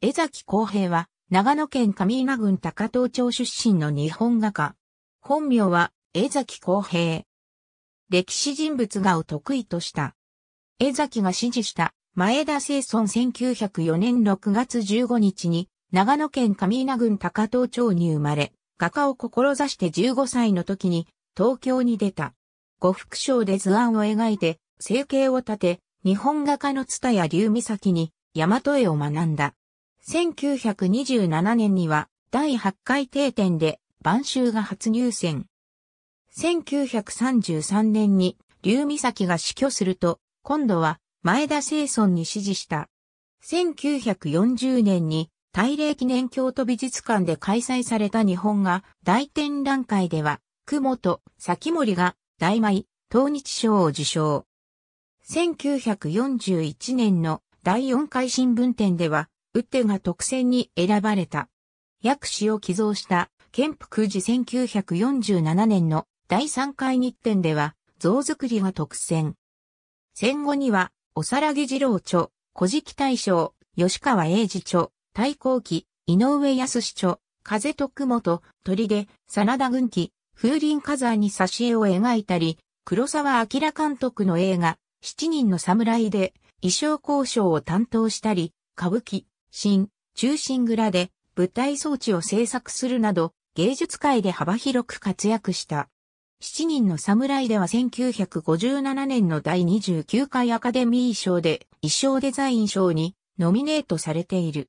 江崎公平は、長野県上稲郡高遠町出身の日本画家。本名は、江崎公平。歴史人物画を得意とした。江崎が指示した前田清村1904年6月15日に長野県上稲郡高遠町に生まれ、画家を志して15歳の時に東京に出た。呉服賞で図案を描いて、生計を立て、日本画家の津田や竜岬に大和絵を学んだ。1927年には第8回定点で晩秋が初入選。1933年に竜岬が死去すると、今度は前田清村に指示した。1940年に大礼記念京都美術館で開催された日本画大展覧会では、雲と崎森が大米、東日賞を受賞。1941年の第4回新聞展では、打ってが特選に選ばれた。薬師を寄贈した憲福寺1947年の第3回日展では、像作りが特選。戦後には、おさらぎ二郎著、古事記大賞、吉川英治著、太閤記、井上康著、風徳元、で、真田軍記、風林火山に挿絵を描いたり、黒沢明監督の映画、七人の侍で、衣装交渉を担当したり、歌舞伎、新、中心蔵で舞台装置を制作するなど、芸術界で幅広く活躍した。七人の侍では1957年の第29回アカデミー賞で衣装デザイン賞にノミネートされている。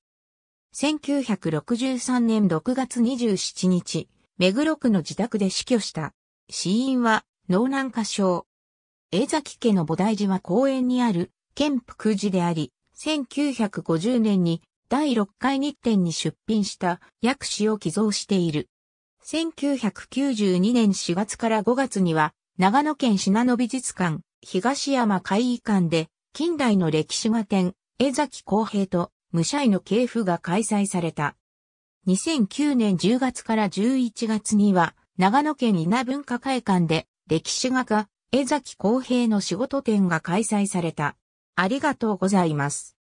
1963年6月27日、目黒区の自宅で死去した。死因は脳軟化症。江崎家の菩提寺は公園にある県福寺であり、1950年に第6回日展に出品した薬師を寄贈している。1992年4月から5月には、長野県品野美術館、東山会議館で、近代の歴史画展、江崎公平と、武者員の系譜が開催された。2009年10月から11月には、長野県稲文化会館で、歴史画家、江崎公平の仕事展が開催された。ありがとうございます。